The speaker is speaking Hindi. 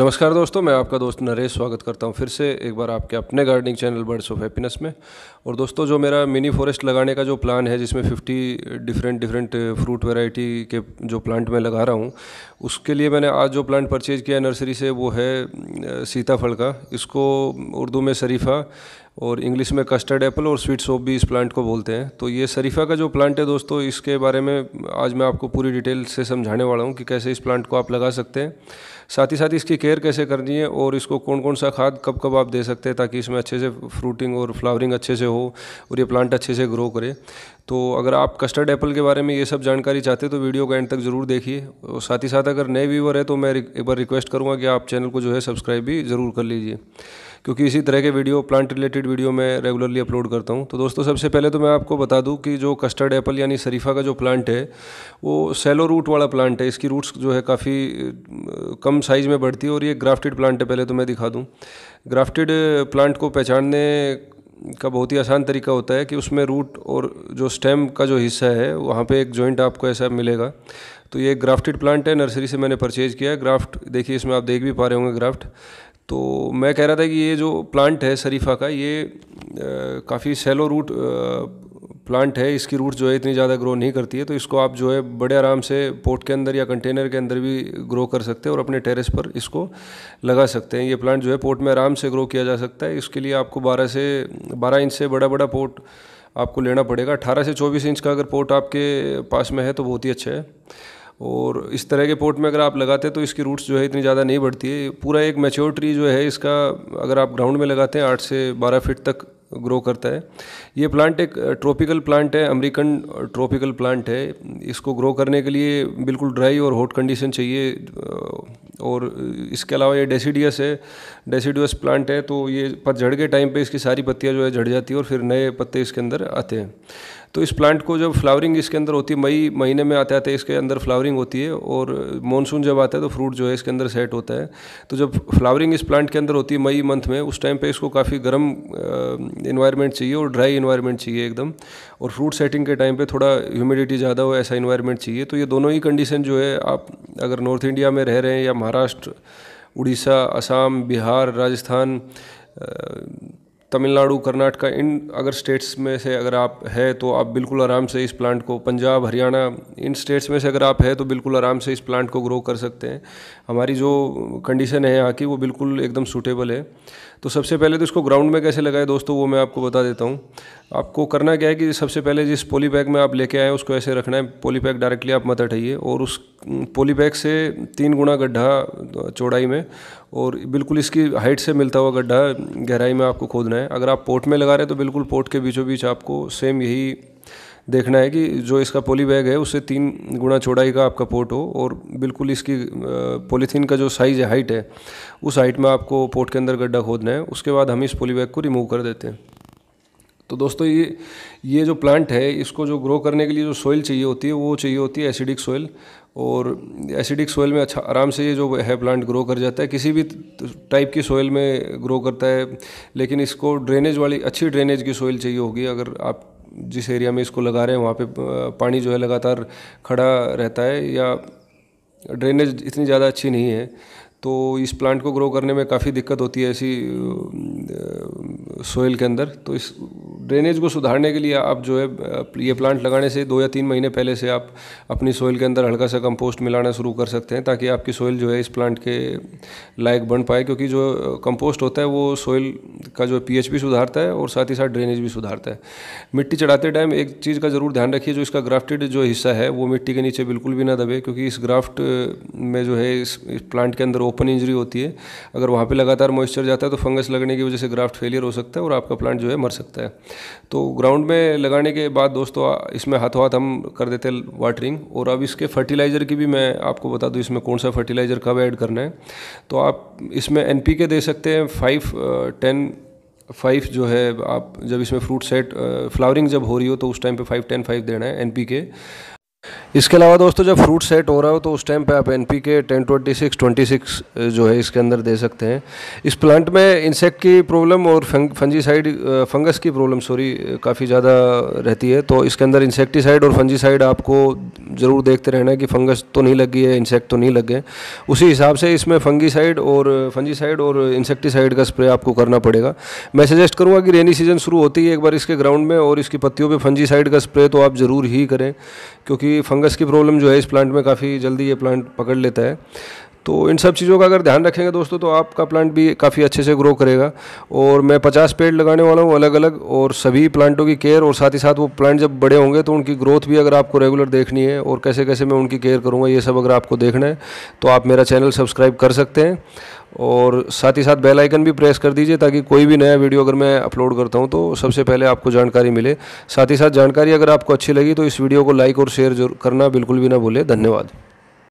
नमस्कार दोस्तों मैं आपका दोस्त नरेश स्वागत करता हूं फिर से एक बार आपके अपने gardening channel birds of happiness में और दोस्तों जो मेरा मिनी फॉरेस्ट लगाने का जो प्लान है जिसमें 50 डिफरेंट डिफरेंट फ्रूट वैरायटी के जो प्लांट मैं लगा रहा हूं उसके लिए मैंने आज जो प्लांट परचेज़ किया है नर्सरी से वो है सीताफल का इसको उर्दू में शरीफा और इंग्लिश में कस्टर्ड एप्पल और स्वीट सोप भी इस प्लांट को बोलते हैं तो ये शरीफा का जो प्लांट है दोस्तों इसके बारे में आज मैं आपको पूरी डिटेल से समझाने वाला हूँ कि कैसे इस प्लांट को आप लगा सकते हैं साथ ही साथ इसकी केयर कैसे करनी है और इसको कौन कौन सा खाद कब कब आप दे सकते हैं ताकि इसमें अच्छे से फ्रूटिंग और फ्लावरिंग अच्छे से हो और ये प्लांट अच्छे से ग्रो करे तो अगर आप कस्टर्ड एप्पल के बारे में ये सब जानकारी चाहते हैं तो वीडियो को एंड तक ज़रूर देखिए और साथ ही साथ अगर नए व्यूवर है तो मैं एक बार रिक्वेस्ट करूँगा कि आप चैनल को जो है सब्सक्राइब भी ज़रूर कर लीजिए क्योंकि इसी तरह के वीडियो प्लांट रिलेटेड वीडियो मैं रेगुलरली अपलोड करता हूँ तो दोस्तों सबसे पहले तो मैं आपको बता दूँ कि जो कस्टर्ड एप्पल यानी शरीफा का जो प्लांट है वो सेलो रूट वाला प्लांट है इसकी रूट्स जो है काफ़ी कम साइज़ में बढ़ती है और ये ग्राफ्टेड प्लांट है पहले तो मैं दिखा दूँ ग्राफ्टेड प्लांट को पहचानने का बहुत ही आसान तरीका होता है कि उसमें रूट और जो स्टेम का जो हिस्सा है वहाँ पे एक जॉइंट आपको ऐसा मिलेगा तो ये ग्राफ्टेड प्लांट है नर्सरी से मैंने परचेज़ किया है ग्राफ्ट देखिए इसमें आप देख भी पा रहे होंगे ग्राफ्ट तो मैं कह रहा था कि ये जो प्लांट है शरीफा का ये काफ़ी सेलो रूट प्लांट है इसकी रूट जो है इतनी ज़्यादा ग्रो नहीं करती है तो इसको आप जो है बड़े आराम से पोर्ट के अंदर या कंटेनर के अंदर भी ग्रो कर सकते हैं और अपने टेरेस पर इसको लगा सकते हैं ये प्लांट जो है पोर्ट में आराम से ग्रो किया जा सकता है इसके लिए आपको 12 से 12 इंच से बड़ा बड़ा पोर्ट आपको लेना पड़ेगा अठारह से चौबीस इंच का अगर पोर्ट आपके पास में है तो बहुत ही अच्छा है और इस तरह के पोर्ट में अगर आप लगाते हैं तो इसकी रूट्स जो है इतनी ज़्यादा नहीं बढ़ती है पूरा एक मेच्योर ट्री जो है इसका अगर आप ग्राउंड में लगाते हैं आठ से बारह फीट तक ग्रो करता है ये प्लांट एक ट्रॉपिकल प्लांट है अमेरिकन ट्रॉपिकल प्लांट है इसको ग्रो करने के लिए बिल्कुल ड्राई और हॉट कंडीशन चाहिए और इसके अलावा ये डेसीडियस है डेसीडियस प्लांट है तो ये पतझड़ के टाइम पे इसकी सारी पत्तियाँ जो है झड़ जाती है और फिर नए पत्ते इसके अंदर आते हैं तो इस प्लांट को जब फ्लावरिंग इसके अंदर होती है मई महीने में आते आते इसके अंदर फ्लावरिंग होती है और मानसून जब आता है तो फ्रूट जो है इसके अंदर सेट होता है तो जब फ्लावरिंग इस प्लांट के अंदर होती है मई मंथ में उस टाइम पे इसको काफ़ी गर्म इन्वायरमेंट चाहिए और ड्राई इन्वायरमेंट चाहिए एकदम और फ्रूट सेटिंग के टाइम पर थोड़ा ह्यूमिडिटी ज़्यादा हो ऐसा इन्वायरमेंट चाहिए तो ये दोनों ही कंडीशन जो है आप अगर नॉर्थ इंडिया में रह रहे हैं या महाराष्ट्र उड़ीसा असम बिहार राजस्थान तमिलनाडु कर्नाटका इन अगर स्टेट्स में से अगर आप है तो आप बिल्कुल आराम से इस प्लांट को पंजाब हरियाणा इन स्टेट्स में से अगर आप है तो बिल्कुल आराम से इस प्लांट को ग्रो कर सकते हैं हमारी जो कंडीशन है यहाँ की वो बिल्कुल एकदम सूटेबल है तो सबसे पहले तो इसको ग्राउंड में कैसे लगाए दोस्तों वो मैं आपको बता देता हूँ आपको करना क्या है कि सबसे पहले जिस पोली बैग में आप लेके आए उसको ऐसे रखना है पोली बैग डायरेक्टली आप मत हटाइए और उस पोली बैग से तीन गुना गड्ढा चौड़ाई में और बिल्कुल इसकी हाइट से मिलता हुआ गड्ढा गहराई में आपको खोदना है अगर आप पोर्ट में लगा रहे हैं तो बिल्कुल पोर्ट के बीचों बीच आपको सेम यही देखना है कि जो इसका पोली बैग है उससे तीन गुना चौड़ाई का आपका पोर्ट हो और बिल्कुल इसकी पॉलीथीन का जो साइज़ है हाइट है उस हाइट में आपको पोर्ट के अंदर गड्ढा खोदना है उसके बाद हम इस पोली बैग को रिमूव कर देते हैं तो दोस्तों ये ये जो प्लांट है इसको जो ग्रो करने के लिए जो सॉइल चाहिए होती है वो चाहिए होती है एसिडिक सॉइल और एसिडिक सॉइल में अच्छा आराम से ये जो है प्लांट ग्रो कर जाता है किसी भी टाइप की सॉइल में ग्रो करता है लेकिन इसको ड्रेनेज वाली अच्छी ड्रेनेज की सॉइल चाहिए होगी अगर आप जिस एरिया में इसको लगा रहे हैं वहाँ पे पानी जो है लगातार खड़ा रहता है या ड्रेनेज इतनी ज़्यादा अच्छी नहीं है तो इस प्लांट को ग्रो करने में काफ़ी दिक्कत होती है ऐसी सोइल के अंदर तो इस ड्रेनेज को सुधारने के लिए आप जो है ये प्लांट लगाने से दो या तीन महीने पहले से आप अपनी सोइल के अंदर हल्का सा कंपोस्ट मिलाना शुरू कर सकते हैं ताकि आपकी सोइल जो है इस प्लांट के लायक बन पाए क्योंकि जो कंपोस्ट होता है वो सोइल का जो पीएच भी सुधारता है और साथ ही साथ ड्रेनेज भी सुधारता है मिट्टी चढ़ाते टाइम एक चीज़ का ज़रूर ध्यान रखिए जो इसका ग्राफ्टेड जो हिस्सा है वो मिट्टी के नीचे बिल्कुल भी ना दबे क्योंकि इस ग्राफ्ट में जो है इस, इस प्लांट के अंदर ओपन इंजरी होती है अगर वहाँ पर लगातार मॉइस्चर जाता है तो फंगस लगने की वजह से ग्राफ्ट फेलियर हो सकता है और आपका प्लांट जो है मर सकता है तो ग्राउंड में लगाने के बाद दोस्तों इसमें हाथों हाथ हम कर देते हैं वाटरिंग और अब इसके फर्टिलाइज़र की भी मैं आपको बता दूँ इसमें कौन सा फर्टिलाइज़र कब ऐड करना है तो आप इसमें एन दे सकते हैं फाइव टेन फाइव जो है आप जब इसमें फ्रूट सेट फ्लावरिंग जब हो रही हो तो उस टाइम पे फाइव टेन फाइव देना है एन पी के इसके अलावा दोस्तों जब फ्रूट सेट हो रहा हो तो उस टाइम पे आप N P K ten twenty six twenty six जो है इसके अंदर दे सकते हैं इस प्लांट में इंसेक्ट की प्रॉब्लम और फंजीसाइड फंगस की प्रॉब्लम सॉरी काफ़ी ज़्यादा रहती है तो इसके अंदर इंसेक्टिसाइड और फंजीसाइड आपको ज़रूर देखते रहना है कि फंगस तो नहीं लगी है इंसेक्ट तो नहीं लगे उसी हिसाब से इसमें फंगीसाइड और फंजीसाइड और इंसेक्टिसाइड का स्प्रे आपको करना पड़ेगा मैं सजेस्ट करूँगा कि रेनी सीजन शुरू होती है एक बार इसके ग्राउंड में और इसकी पत्तियों पर फंजीसाइड का स्प्रे तो आप ज़रूर ही करें क्योंकि फंगस की प्रॉब्लम जो है इस प्लांट में काफ़ी जल्दी ये प्लांट पकड़ लेता है तो इन सब चीज़ों का अगर ध्यान रखेंगे दोस्तों तो आपका प्लांट भी काफ़ी अच्छे से ग्रो करेगा और मैं पचास पेड़ लगाने वाला हूँ अलग अलग और सभी प्लांटों की केयर और साथ ही साथ वो प्लांट जब बड़े होंगे तो उनकी ग्रोथ भी अगर आपको रेगुलर देखनी है और कैसे कैसे मैं उनकी केयर करूँगा ये सब अगर आपको देखना है तो आप मेरा चैनल सब्सक्राइब कर सकते हैं और साथ ही साथ बेल आइकन भी प्रेस कर दीजिए ताकि कोई भी नया वीडियो अगर मैं अपलोड करता हूं तो सबसे पहले आपको जानकारी मिले साथ ही साथ जानकारी अगर आपको अच्छी लगी तो इस वीडियो को लाइक और शेयर करना बिल्कुल भी ना भूलें धन्यवाद